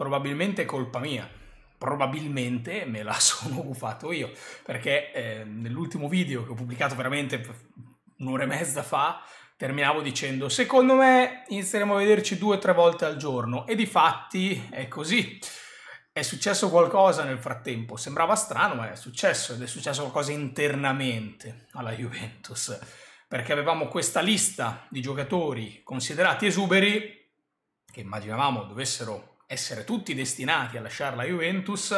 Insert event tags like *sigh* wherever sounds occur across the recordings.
probabilmente è colpa mia, probabilmente me la *laughs* sono gufato io, perché eh, nell'ultimo video che ho pubblicato veramente un'ora e mezza fa terminavo dicendo secondo me inizieremo a vederci due o tre volte al giorno e di fatti è così. È successo qualcosa nel frattempo, sembrava strano ma è successo ed è successo qualcosa internamente alla Juventus perché avevamo questa lista di giocatori considerati esuberi che immaginavamo dovessero essere tutti destinati a lasciare la Juventus,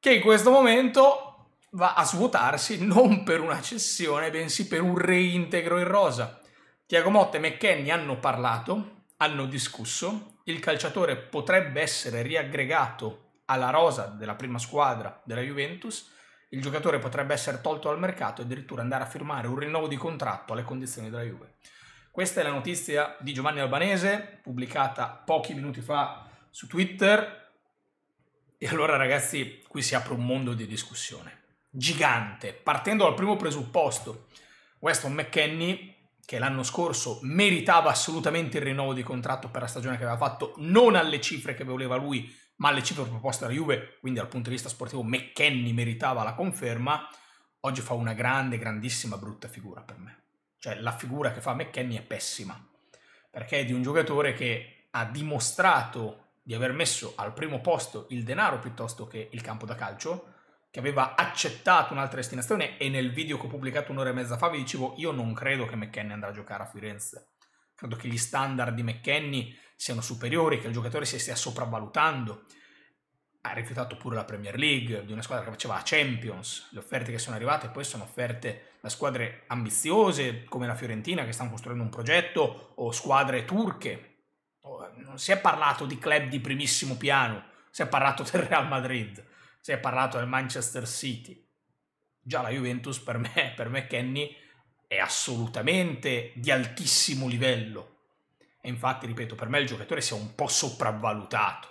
che in questo momento va a svuotarsi non per una cessione, bensì per un reintegro in rosa. Tiago Motta e McKenny hanno parlato, hanno discusso, il calciatore potrebbe essere riaggregato alla rosa della prima squadra della Juventus, il giocatore potrebbe essere tolto dal mercato e addirittura andare a firmare un rinnovo di contratto alle condizioni della Juventus. Questa è la notizia di Giovanni Albanese, pubblicata pochi minuti fa su Twitter. E allora ragazzi, qui si apre un mondo di discussione gigante, partendo dal primo presupposto. Weston McKenney, che l'anno scorso meritava assolutamente il rinnovo di contratto per la stagione che aveva fatto, non alle cifre che voleva lui, ma alle cifre proposte dalla Juve, quindi dal punto di vista sportivo McKenney meritava la conferma, oggi fa una grande, grandissima, brutta figura per me cioè la figura che fa McKennie è pessima, perché è di un giocatore che ha dimostrato di aver messo al primo posto il denaro piuttosto che il campo da calcio, che aveva accettato un'altra destinazione e nel video che ho pubblicato un'ora e mezza fa vi dicevo io non credo che McKennie andrà a giocare a Firenze. Credo che gli standard di McKennie siano superiori, che il giocatore si stia sopravvalutando. Ha rifiutato pure la Premier League, di una squadra che faceva la Champions. Le offerte che sono arrivate poi sono offerte da squadre ambiziose come la Fiorentina che stanno costruendo un progetto o squadre turche. Non si è parlato di club di primissimo piano, si è parlato del Real Madrid, si è parlato del Manchester City. Già la Juventus per me, *laughs* per me Kenny, è assolutamente di altissimo livello. E infatti, ripeto, per me il giocatore si è un po' sopravvalutato.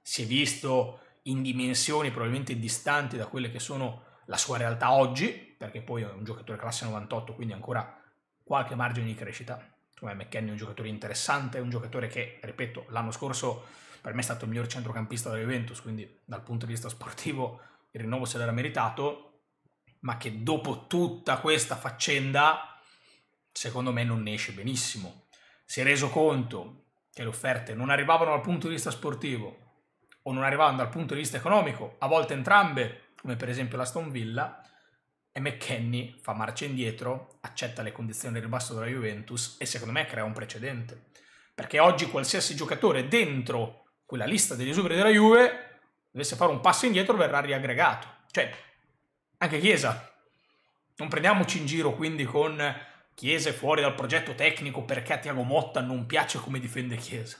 Si è visto in dimensioni probabilmente distanti da quelle che sono la sua realtà oggi, perché poi è un giocatore classe 98, quindi ancora qualche margine di crescita. Come McKenny è un giocatore interessante, è un giocatore che, ripeto, l'anno scorso per me è stato il miglior centrocampista della Juventus, quindi dal punto di vista sportivo il rinnovo se l'era meritato, ma che dopo tutta questa faccenda, secondo me non ne esce benissimo. Si è reso conto che le offerte non arrivavano dal punto di vista sportivo o non arrivavano dal punto di vista economico, a volte entrambe, come per esempio la Stone Villa, e McKenny fa marcia indietro, accetta le condizioni del ribasso della Juventus e secondo me crea un precedente. Perché oggi qualsiasi giocatore dentro quella lista degli esuberi della Juve dovesse fare un passo indietro verrà riaggregato. Cioè, anche Chiesa. Non prendiamoci in giro quindi con Chiesa fuori dal progetto tecnico perché a Tiago Motta non piace come difende Chiesa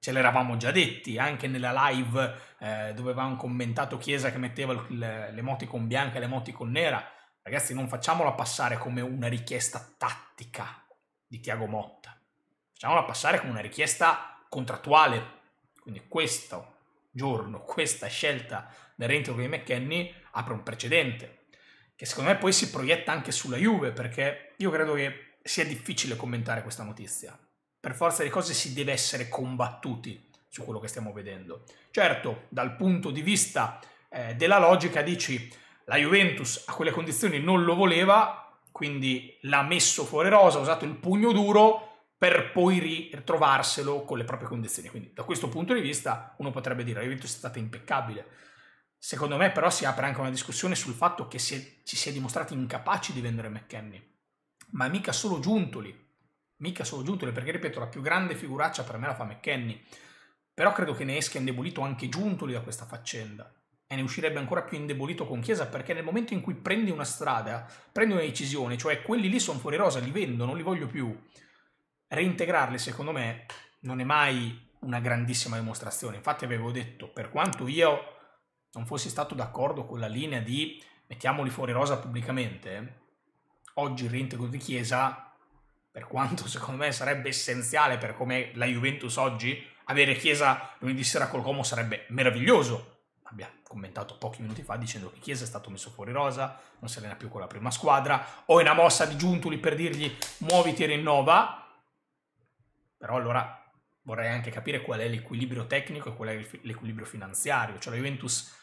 ce l'eravamo già detti, anche nella live eh, dove avevamo commentato Chiesa che metteva l'emoticon bianca e l'emoticon nera, ragazzi non facciamola passare come una richiesta tattica di Tiago Motta, facciamola passare come una richiesta contrattuale, quindi questo giorno, questa scelta del reintegro di McKenny apre un precedente, che secondo me poi si proietta anche sulla Juve, perché io credo che sia difficile commentare questa notizia, per forza di cose si deve essere combattuti su quello che stiamo vedendo. Certo, dal punto di vista eh, della logica dici la Juventus a quelle condizioni non lo voleva, quindi l'ha messo fuori rosa, ha usato il pugno duro per poi ritrovarselo con le proprie condizioni. Quindi da questo punto di vista uno potrebbe dire la Juventus è stata impeccabile. Secondo me però si apre anche una discussione sul fatto che si è, ci si è dimostrati incapaci di vendere McKenny, ma mica solo Giuntoli, mica solo Giuntoli, perché ripeto, la più grande figuraccia per me la fa McKenny. Però credo che ne esca indebolito anche Giuntoli da questa faccenda. E ne uscirebbe ancora più indebolito con Chiesa, perché nel momento in cui prendi una strada, prendi una decisione, cioè quelli lì sono fuori rosa, li vendo, non li voglio più, reintegrarli secondo me non è mai una grandissima dimostrazione. Infatti avevo detto, per quanto io non fossi stato d'accordo con la linea di mettiamoli fuori rosa pubblicamente, oggi il reintegro di Chiesa per quanto *laughs* secondo me sarebbe essenziale per come la Juventus oggi, avere Chiesa lunedì sera col Como sarebbe meraviglioso. Abbiamo commentato pochi minuti fa dicendo che Chiesa è stato messo fuori rosa, non si allena più con la prima squadra, o è una mossa di Giuntuli per dirgli muoviti e rinnova. Però allora vorrei anche capire qual è l'equilibrio tecnico e qual è l'equilibrio finanziario, cioè la Juventus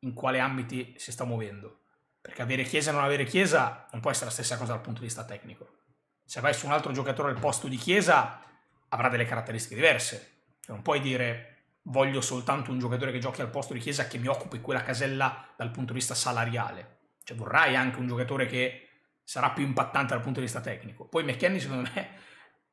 in quale ambiti si sta muovendo. Perché avere Chiesa e non avere Chiesa non può essere la stessa cosa dal punto di vista tecnico se vai su un altro giocatore al posto di Chiesa avrà delle caratteristiche diverse. non puoi dire voglio soltanto un giocatore che giochi al posto di Chiesa che mi occupi quella casella dal punto di vista salariale. Cioè, vorrai anche un giocatore che sarà più impattante dal punto di vista tecnico. Poi McKenny, secondo me,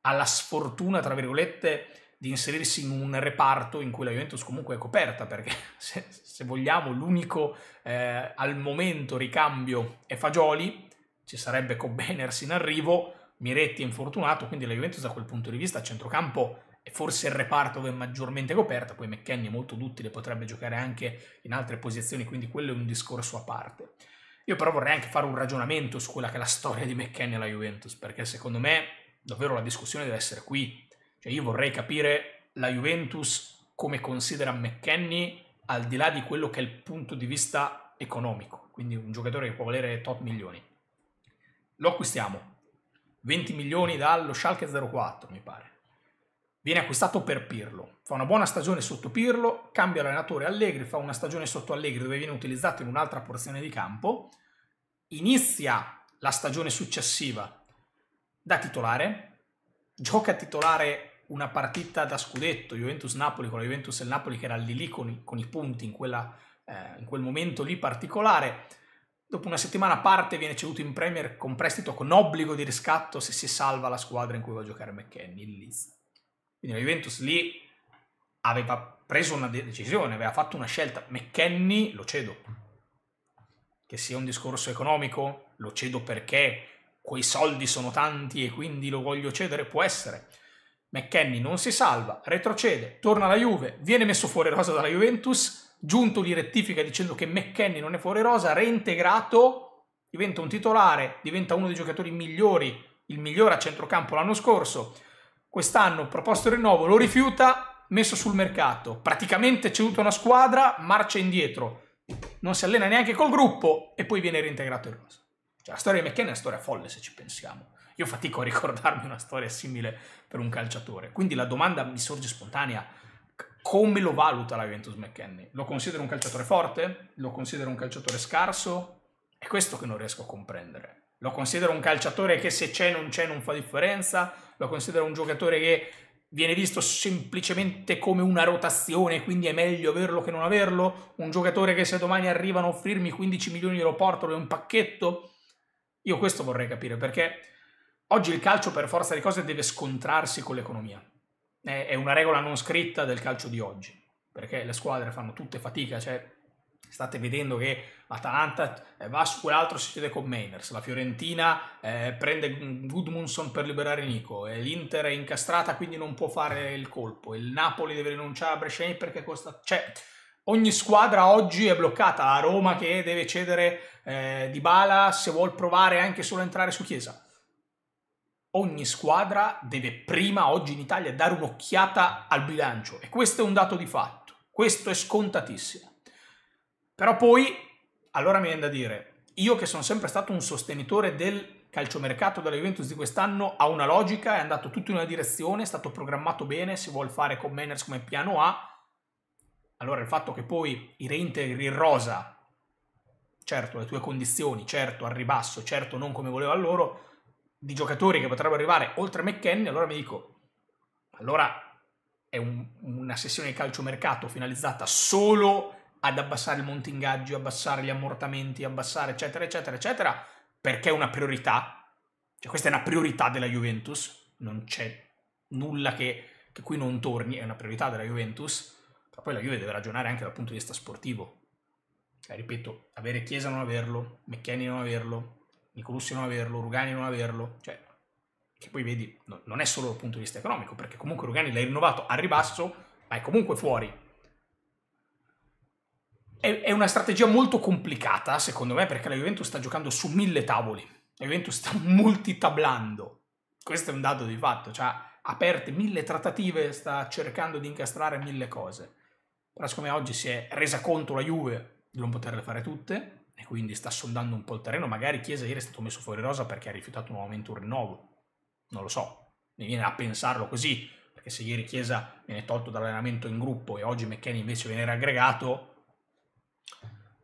*laughs* ha la sfortuna, tra virgolette, di inserirsi in un reparto in cui la Juventus comunque è coperta, perché *laughs* se, se vogliamo l'unico eh, al momento ricambio è Fagioli, ci sarebbe Cobeners in arrivo, Miretti è infortunato, quindi la Juventus da quel punto di vista a centrocampo è forse il reparto dove è maggiormente coperta, poi McKenny è molto duttile, potrebbe giocare anche in altre posizioni, quindi quello è un discorso a parte. Io però vorrei anche fare un ragionamento su quella che è la storia di McKenny alla Juventus, perché secondo me davvero la discussione deve essere qui. Cioè io vorrei capire la Juventus come considera McKenny al di là di quello che è il punto di vista economico, quindi un giocatore che può valere top milioni. Lo acquistiamo, 20 milioni dallo Schalke 04, mi pare. Viene acquistato per Pirlo, fa una buona stagione sotto Pirlo, cambia l'allenatore Allegri, fa una stagione sotto Allegri dove viene utilizzato in un'altra porzione di campo, inizia la stagione successiva da titolare, gioca a titolare una partita da scudetto, Juventus-Napoli, con la Juventus e il Napoli che era lì lì con i, con i punti in, quella, eh, in quel momento lì particolare, Dopo una settimana parte viene ceduto in Premier con prestito con obbligo di riscatto se si salva la squadra in cui va a giocare McKenny il Leeds. Quindi la Juventus lì aveva preso una decisione, aveva fatto una scelta. McKenny lo cedo. Che sia un discorso economico, lo cedo perché quei soldi sono tanti e quindi lo voglio cedere, può essere. McKenny non si salva, retrocede, torna alla Juve, viene messo fuori rosa dalla Juventus, Giunto li rettifica dicendo che McKenny non è fuori rosa, reintegrato, diventa un titolare, diventa uno dei giocatori migliori, il migliore a centrocampo l'anno scorso. Quest'anno proposto il rinnovo, lo rifiuta, messo sul mercato, praticamente ceduto a una squadra, marcia indietro, non si allena neanche col gruppo e poi viene reintegrato in rosa. Cioè, la storia di McKenna è una storia folle se ci pensiamo. Io fatico a ricordarmi una storia simile per un calciatore. Quindi la domanda mi sorge spontanea come lo valuta la Juventus McKennie? Lo considera un calciatore forte? Lo considera un calciatore scarso? È questo che non riesco a comprendere. Lo considera un calciatore che se c'è non c'è non fa differenza? Lo considera un giocatore che viene visto semplicemente come una rotazione, quindi è meglio averlo che non averlo? Un giocatore che se domani arrivano a offrirmi 15 milioni glielo porto, è un pacchetto? Io questo vorrei capire perché oggi il calcio per forza di cose deve scontrarsi con l'economia è una regola non scritta del calcio di oggi, perché le squadre fanno tutte fatica, cioè state vedendo che Atalanta eh, va su quell'altro si chiede con Mainers, la Fiorentina eh, prende Gudmundsson per liberare Nico, eh, l'Inter è incastrata quindi non può fare il colpo, il Napoli deve rinunciare a Bresciani perché costa... Cioè, ogni squadra oggi è bloccata, la Roma che deve cedere eh, Di Bala se vuol provare anche solo a entrare su Chiesa ogni squadra deve prima oggi in Italia dare un'occhiata al bilancio e questo è un dato di fatto, questo è scontatissimo. Però poi, allora mi viene da dire, io che sono sempre stato un sostenitore del calciomercato della Juventus di quest'anno ha una logica, è andato tutto in una direzione, è stato programmato bene, si vuole fare con Manners come piano A, allora il fatto che poi i reintegri in rosa, certo le tue condizioni, certo al ribasso, certo non come voleva loro, di giocatori che potrebbero arrivare oltre McKenny, allora mi dico, allora è un, una sessione di calcio mercato finalizzata solo ad abbassare il montingaggio, abbassare gli ammortamenti, abbassare eccetera eccetera eccetera, perché è una priorità, cioè questa è una priorità della Juventus, non c'è nulla che, che qui non torni, è una priorità della Juventus, ma poi la Juve deve ragionare anche dal punto di vista sportivo, cioè, ripeto, avere Chiesa non averlo, McKenny non averlo, Nicolussi non averlo, Rugani non averlo, cioè, che poi vedi, no, non è solo dal punto di vista economico, perché comunque Rugani l'hai rinnovato a ribasso, ma è comunque fuori. È, è una strategia molto complicata, secondo me, perché la Juventus sta giocando su mille tavoli, la Juventus sta *laughs* multitablando, questo è un dato di fatto, cioè aperte mille trattative, sta cercando di incastrare mille cose. Però siccome oggi si è resa conto la Juve di non poterle fare tutte, e quindi sta sondando un po' il terreno. Magari Chiesa ieri è stato messo fuori rosa perché ha rifiutato nuovamente un rinnovo. Non lo so, mi viene a pensarlo così, perché se ieri Chiesa viene tolto dall'allenamento in gruppo e oggi McKenny invece viene raggregato,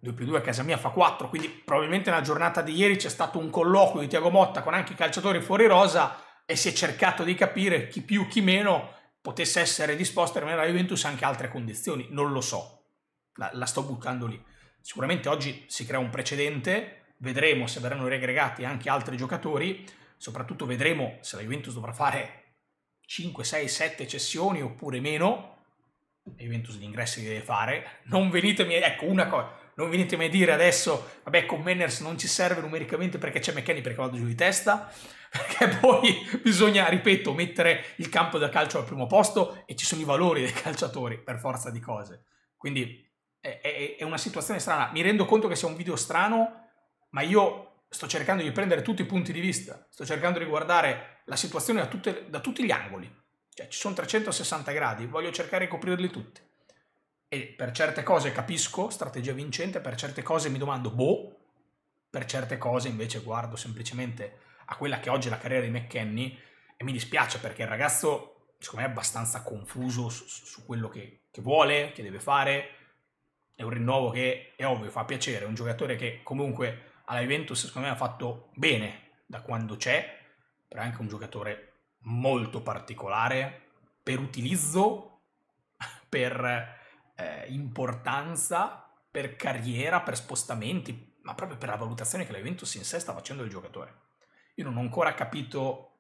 2 più 2 a casa mia fa 4, quindi probabilmente nella giornata di ieri c'è stato un colloquio di Tiago Motta con anche i calciatori fuori rosa e si è cercato di capire chi più chi meno potesse essere disposto a rimanere alla Juventus anche altre condizioni, non lo so, la, la sto buttando lì. Sicuramente oggi si crea un precedente, vedremo se verranno riaggregati anche altri giocatori, soprattutto vedremo se la Juventus dovrà fare 5, 6, 7 cessioni oppure meno. La Juventus gli ingressi li deve fare. Non venitemi, ecco una cosa, non venitemi a dire adesso, vabbè con Manners non ci serve numericamente perché c'è McKenny perché vado giù di testa, *laughs* perché poi bisogna, ripeto, mettere il campo da calcio al primo posto e ci sono i valori dei *laughs* calciatori per forza di cose. Quindi è, è, è una situazione strana. Mi rendo conto che sia un video strano, ma io sto cercando di prendere tutti i punti di vista, sto cercando di guardare la situazione da, tutte, da, tutti gli angoli, cioè ci sono 360 gradi, voglio cercare di coprirli tutti. E per certe cose capisco strategia vincente, per certe cose mi domando boh, per certe cose invece guardo semplicemente a quella che oggi è la carriera di McKenny e mi dispiace perché il ragazzo secondo me è abbastanza confuso su, su quello che, che vuole, che deve fare, è un rinnovo che è ovvio, fa piacere, è un giocatore che comunque alla Juventus secondo me ha fatto bene da quando c'è, però è anche un giocatore molto particolare per utilizzo, *laughs* per eh, importanza, per carriera, per spostamenti, ma proprio per la valutazione che la Juventus in sé sta facendo del giocatore. Io non ho ancora capito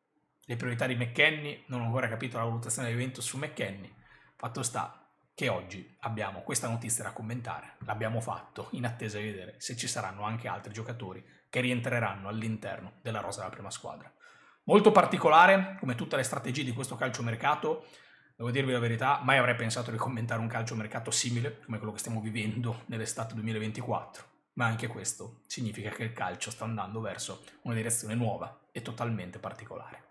le priorità di McKenny, non ho ancora capito la valutazione della Juventus su McKenny. Fatto sta che oggi abbiamo questa notizia da commentare, l'abbiamo fatto in attesa di vedere se ci saranno anche altri giocatori che rientreranno all'interno della rosa della prima squadra. Molto particolare, come tutte le strategie di questo calciomercato, devo dirvi la verità, mai avrei pensato di commentare un calciomercato simile come quello che stiamo vivendo nell'estate 2024, ma anche questo significa che il calcio sta andando verso una direzione nuova e totalmente particolare.